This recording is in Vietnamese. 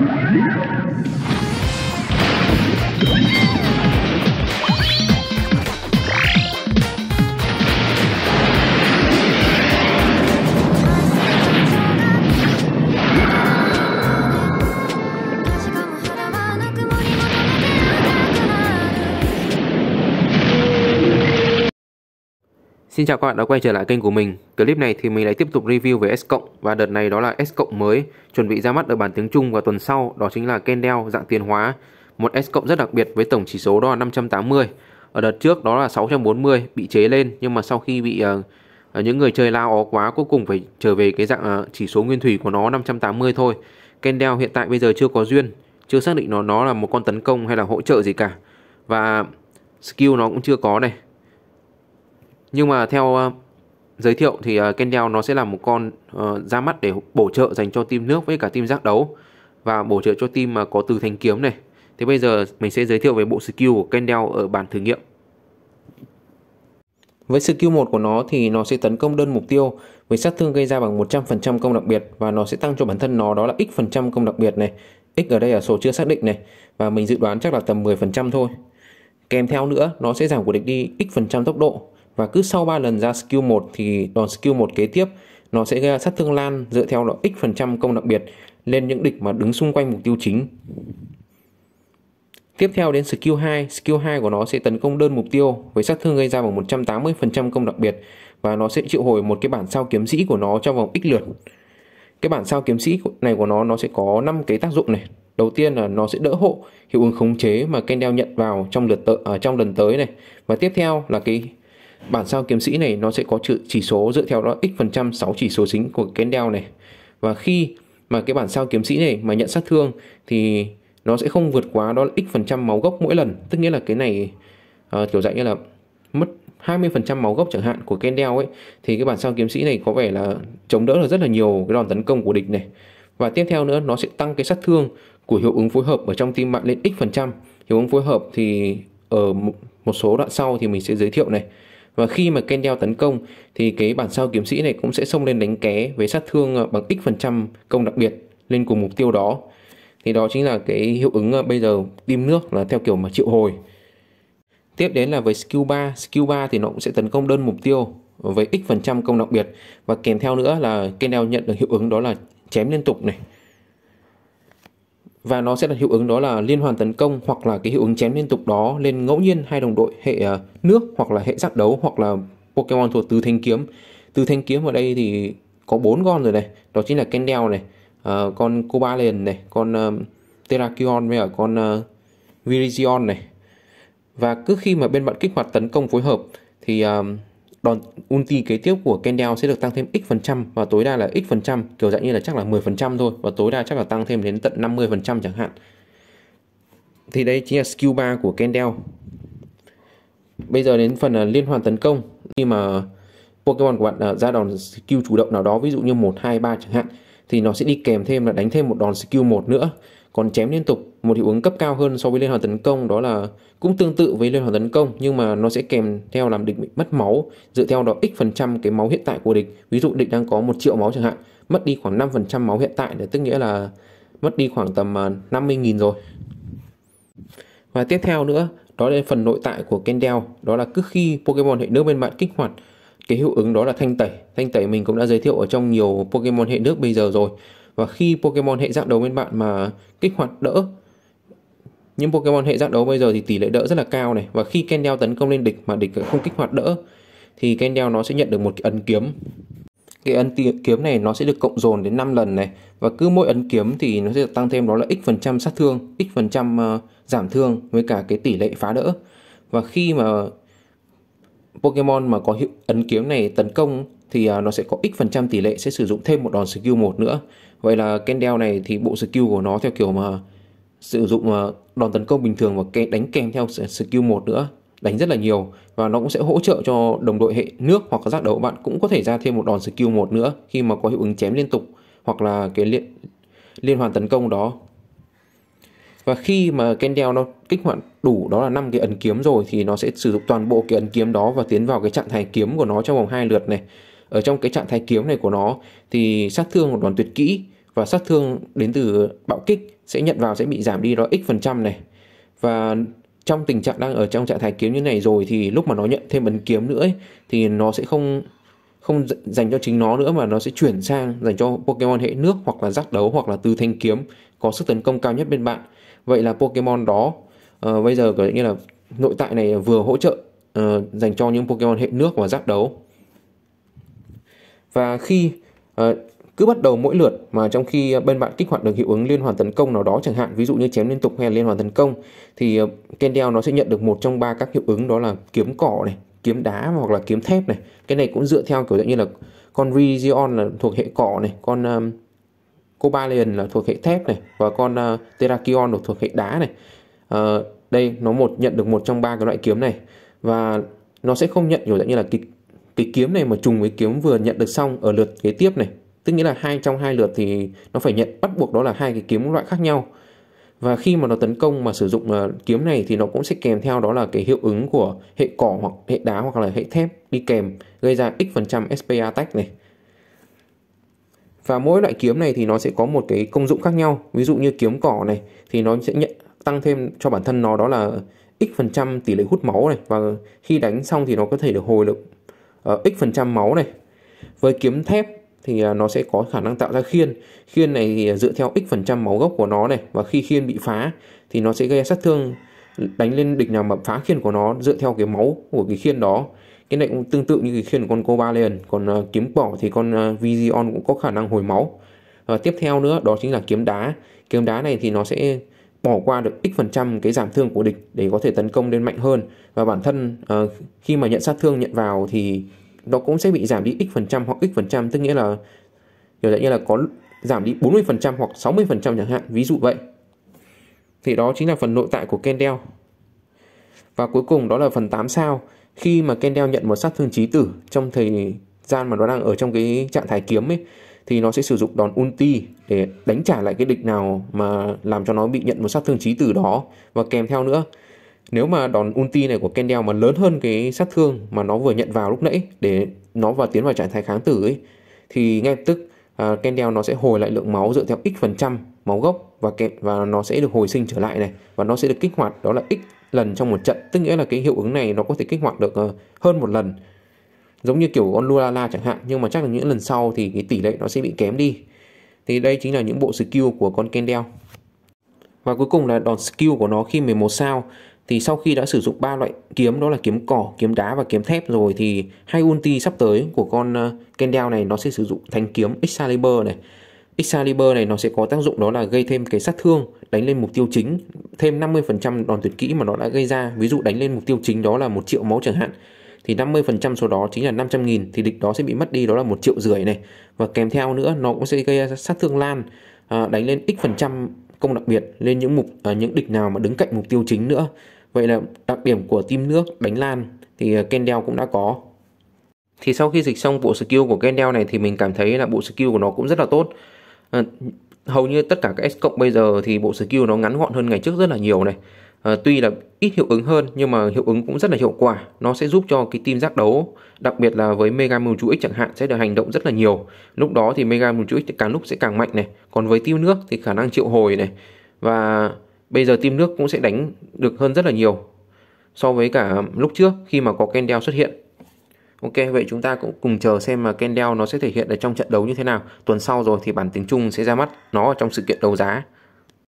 Música Xin chào các bạn đã quay trở lại kênh của mình. Clip này thì mình lại tiếp tục review về S cộng và đợt này đó là S cộng mới chuẩn bị ra mắt ở bản tiếng Trung vào tuần sau, đó chính là Kendel dạng tiền hóa, một S cộng rất đặc biệt với tổng chỉ số đó là 580. Ở đợt trước đó là 640 bị chế lên nhưng mà sau khi bị uh, những người chơi lao ó quá cuối cùng phải trở về cái dạng uh, chỉ số nguyên thủy của nó 580 thôi. Kendel hiện tại bây giờ chưa có duyên, chưa xác định nó nó là một con tấn công hay là hỗ trợ gì cả. Và skill nó cũng chưa có này nhưng mà theo ờ, giới thiệu thì ờ, Kendall nó sẽ là một con ờ, ra mắt để bổ trợ dành cho team nước với cả team giác đấu và bổ trợ cho team mà có từ thanh kiếm này Thế bây giờ mình sẽ giới thiệu về bộ skill của Kendall ở bản thử nghiệm. Với skill 1 của nó thì nó sẽ tấn công đơn mục tiêu với sát thương gây ra bằng 100% công đặc biệt và nó sẽ tăng cho bản thân nó đó là x phần trăm công đặc biệt này. X ở đây là số chưa xác định này và mình dự đoán chắc là tầm 10% thôi. Kèm theo nữa nó sẽ giảm của địch đi x phần trăm tốc độ và cứ sau 3 lần ra skill 1 thì đòn skill 1 kế tiếp nó sẽ gây ra sát thương lan dựa theo là x phần trăm công đặc biệt lên những địch mà đứng xung quanh mục tiêu chính. Tiếp theo đến skill 2, skill 2 của nó sẽ tấn công đơn mục tiêu với sát thương gây ra bằng 180% công đặc biệt và nó sẽ triệu hồi một cái bản sao kiếm sĩ của nó trong vòng x lượt. Cái bản sao kiếm sĩ này của nó nó sẽ có 5 cái tác dụng này. Đầu tiên là nó sẽ đỡ hộ hiệu ứng khống chế mà Kendall nhận vào trong lượt tợ, ở à, trong lần tới này. Và tiếp theo là cái bản sao kiếm sĩ này nó sẽ có chữ chỉ số dựa theo đó x phần trăm 6 chỉ số chính của Kendall này và khi mà cái bản sao kiếm sĩ này mà nhận sát thương thì nó sẽ không vượt quá đó là x phần trăm máu gốc mỗi lần tức nghĩa là cái này uh, kiểu dạng như là mất 20% máu gốc chẳng hạn của Kendall ấy thì cái bản sao kiếm sĩ này có vẻ là chống đỡ được rất là nhiều cái đòn tấn công của địch này và tiếp theo nữa nó sẽ tăng cái sát thương của hiệu ứng phối hợp ở trong tim mạng lên x phần trăm hiệu ứng phối hợp thì ở một số đoạn sau thì mình sẽ giới thiệu này và khi mà Ken đeo tấn công thì cái bản sao kiếm sĩ này cũng sẽ xông lên đánh ké với sát thương ờ, bằng x phần trăm công đặc biệt lên cùng mục tiêu đó thì đó chính là cái hiệu ứng ờ, bây giờ tim nước là theo kiểu mà triệu hồi tiếp đến là với skill 3 skill 3 thì nó cũng sẽ tấn công đơn mục tiêu với x phần trăm công đặc biệt và kèm theo nữa là Ken đeo nhận được hiệu ứng đó là chém liên tục này và nó sẽ đặt hiệu ứng đó là liên hoàn tấn công hoặc là cái hiệu ứng chém liên tục đó lên ngẫu nhiên hai đồng đội hệ à, nước hoặc là hệ giác đấu hoặc là Pokemon thuộc từ thanh kiếm từ thanh kiếm ở đây thì có bốn con rồi này đó chính là Kendel này uh, con cobalion này con uh, Terrakion với cả con uh, Virizion này và cứ khi mà bên bạn kích hoạt tấn công phối hợp thì uh, đòn ulti kế tiếp của Kendall sẽ được tăng thêm x phần trăm và tối đa là x phần trăm kiểu dạng như là chắc là 10 phần trăm thôi và tối đa chắc là tăng thêm đến tận 50 phần trăm chẳng hạn thì đây chính là skill 3 của Kendall bây giờ đến phần à, liên hoàn tấn công khi mà Pokemon của bạn à, ra đòn skill chủ động nào đó ví dụ như 1, 2, 3 chẳng hạn thì nó sẽ đi kèm thêm là đánh thêm một đòn skill 1 nữa còn chém liên tục một hiệu ứng cấp cao hơn so với liên hoàn tấn công đó là cũng tương tự với liên hoàn tấn công nhưng mà nó sẽ kèm theo làm địch bị mất máu dựa theo đó x phần trăm cái máu hiện tại của địch ví dụ địch đang có một triệu máu chẳng hạn mất đi khoảng 5% máu hiện tại thì tức nghĩa là mất đi khoảng tầm 50.000 à, rồi và tiếp theo nữa đó là phần nội tại của Kendel đó là cứ khi Pokemon hệ nước bên bạn kích hoạt cái hiệu ứng đó là thanh tẩy thanh tẩy mình cũng đã giới thiệu ở trong nhiều Pokemon hệ nước bây giờ rồi và khi Pokemon hệ dạng đầu bên bạn mà kích hoạt đỡ những Pokemon hệ giác đấu bây giờ thì tỷ lệ đỡ rất là cao này và khi Kendall tấn công lên địch mà địch không kích hoạt đỡ thì Kendall nó sẽ nhận được một cái ấn kiếm cái ấn kiếm này nó sẽ được cộng dồn đến 5 lần này và cứ mỗi ấn kiếm thì nó sẽ tăng thêm đó là x phần trăm sát thương x phần trăm ờ, giảm thương với cả cái tỷ lệ phá đỡ và khi mà Pokemon mà có hiệu ấn kiếm này tấn công thì ờ, nó sẽ có x phần trăm tỷ lệ sẽ sử dụng thêm một đòn skill một nữa vậy là Kendall này thì bộ skill của nó theo kiểu mà sử dụng ờ, đòn tấn công bình thường và đánh kèm theo skill 1 nữa đánh rất là nhiều và nó cũng sẽ hỗ trợ cho đồng đội hệ nước hoặc giác đấu bạn cũng có thể ra thêm một đòn skill 1 nữa khi mà có hiệu ứng chém liên tục hoặc là cái liên, liên hoàn tấn công đó và khi mà Kendel nó kích hoạt đủ đó là năm cái ấn kiếm rồi thì nó sẽ sử dụng toàn bộ cái ấn kiếm đó và tiến vào cái trạng thái kiếm của nó trong vòng hai lượt này ở trong cái trạng thái kiếm này của nó thì sát thương của đòn tuyệt kỹ và sát thương đến từ bạo kích sẽ nhận vào sẽ bị giảm đi đó x phần trăm này và trong tình trạng đang ở trong trạng thái kiếm như này rồi thì lúc mà nó nhận thêm ấn kiếm nữa ấy, thì nó sẽ không không dành cho chính nó nữa mà nó sẽ chuyển sang dành cho Pokemon hệ nước hoặc là giác đấu hoặc là từ thanh kiếm có sức tấn công cao nhất bên bạn vậy là Pokemon đó uh, bây giờ có nghĩa là nội tại này vừa hỗ trợ uh, dành cho những Pokemon hệ nước và giác đấu và khi uh, cứ bắt đầu mỗi lượt mà trong khi bên bạn kích hoạt được hiệu ứng liên hoàn tấn công nào đó chẳng hạn ví dụ như chém liên tục hay là liên hoàn tấn công thì ờ, Kendel nó sẽ nhận được một trong ba các hiệu ứng đó là kiếm cỏ này kiếm đá hoặc là kiếm thép này cái này cũng dựa theo kiểu dạng như là con region là thuộc hệ cỏ này con um, Cobalion là thuộc hệ thép này và con uh, là thuộc hệ đá này uh, đây nó một nhận được một trong ba cái loại kiếm này và nó sẽ không nhận kiểu dạng như là cái cái kiếm này mà trùng với kiếm vừa nhận được xong ở lượt kế tiếp này tức nghĩa là hai trong hai lượt thì nó phải nhận bắt buộc đó là hai cái kiếm loại khác nhau và khi mà nó tấn công mà sử dụng ờ, kiếm này thì nó cũng sẽ kèm theo đó là cái hiệu ứng của hệ cỏ hoặc hệ đá hoặc là hệ thép đi kèm gây ra x phần trăm SP attack này. Và mỗi loại kiếm này thì nó sẽ có một cái công dụng khác nhau. Ví dụ như kiếm cỏ này thì nó sẽ nhận tăng thêm cho bản thân nó đó là x phần trăm tỷ lệ hút máu này và khi đánh xong thì nó có thể được hồi được ờ, x phần trăm máu này. Với kiếm thép thì à, nó sẽ có khả năng tạo ra khiên khiên này thì à, dựa theo x phần trăm máu gốc của nó này và khi khiên bị phá thì nó sẽ gây sát thương đánh lên địch nào mà phá khiên của nó dựa theo cái máu của cái khiên đó cái này cũng tương tự như cái khiên của con Koba liền còn uh, kiếm bỏ thì con uh, Vision cũng có khả năng hồi máu và tiếp theo nữa đó chính là kiếm đá kiếm đá này thì nó sẽ bỏ qua được x phần trăm cái giảm thương của địch để có thể tấn công lên mạnh hơn và bản thân uh, khi mà nhận sát thương nhận vào thì nó cũng sẽ bị giảm đi x phần trăm hoặc x phần trăm tức nghĩa là hiểu dạng như là có giảm đi 40% hoặc 60% chẳng hạn, ví dụ vậy. Thì đó chính là phần nội tại của Kendel. Và cuối cùng đó là phần 8 sao. Khi mà Kendel nhận một sát thương trí tử trong thời gian mà nó đang ở trong cái trạng thái kiếm ấy thì nó sẽ sử dụng đòn ulti để đánh trả lại cái địch nào mà làm cho nó bị nhận một sát thương trí tử đó và kèm theo nữa nếu mà đòn ulti này của Kendall mà lớn hơn cái sát thương mà nó vừa nhận vào lúc nãy để nó vào tiến vào trạng thái kháng tử ấy thì ngay lập tức uh, à, Kendall nó sẽ hồi lại lượng máu dựa theo x phần trăm máu gốc và kẹt và nó sẽ được hồi sinh trở lại này và nó sẽ được kích hoạt đó là x lần trong một trận tức nghĩa là cái hiệu ứng này nó có thể kích hoạt được uh, hơn một lần giống như kiểu la chẳng hạn nhưng mà chắc là những lần sau thì cái tỷ lệ nó sẽ bị kém đi thì đây chính là những bộ skill của con Kendall và cuối cùng là đòn skill của nó khi 11 sao thì sau khi đã sử dụng ba loại kiếm đó là kiếm cỏ, kiếm đá và kiếm thép rồi thì hai ulti sắp tới của con ờ, Kendall này nó sẽ sử dụng thanh kiếm Excalibur này. Excalibur này nó sẽ có tác dụng đó là gây thêm cái sát thương đánh lên mục tiêu chính thêm 50% đòn tuyệt kỹ mà nó đã gây ra ví dụ đánh lên mục tiêu chính đó là một triệu máu chẳng hạn thì 50% số đó chính là 500 nghìn thì địch đó sẽ bị mất đi đó là một triệu rưỡi này và kèm theo nữa nó cũng sẽ gây sát thương lan ờ, đánh lên x phần trăm công đặc biệt lên những mục uh, những địch nào mà đứng cạnh mục tiêu chính nữa. Vậy là đặc điểm của team nước đánh lan thì à, Kendall cũng đã có. Thì sau khi dịch xong bộ skill của Kendall này thì mình cảm thấy là bộ skill của nó cũng rất là tốt. À, hầu như tất cả các S cộng bây giờ thì bộ skill nó ngắn gọn hơn ngày trước rất là nhiều này. Ờ, tuy là ít hiệu ứng hơn nhưng mà hiệu ứng cũng rất là hiệu quả nó sẽ giúp cho cái team giác đấu đặc biệt là với mega mưu chú x chẳng hạn sẽ được hành động rất là nhiều lúc đó thì mega mưu chú x càng lúc sẽ càng mạnh này còn với team nước thì khả năng triệu hồi này và bây giờ team nước cũng sẽ đánh được hơn rất là nhiều so với cả lúc trước khi mà có Kendall xuất hiện Ok, vậy chúng ta cũng cùng chờ xem mà Kendall nó sẽ thể hiện ở trong trận đấu như thế nào. Tuần sau rồi thì bản tính chung sẽ ra mắt nó ở trong sự kiện đấu giá.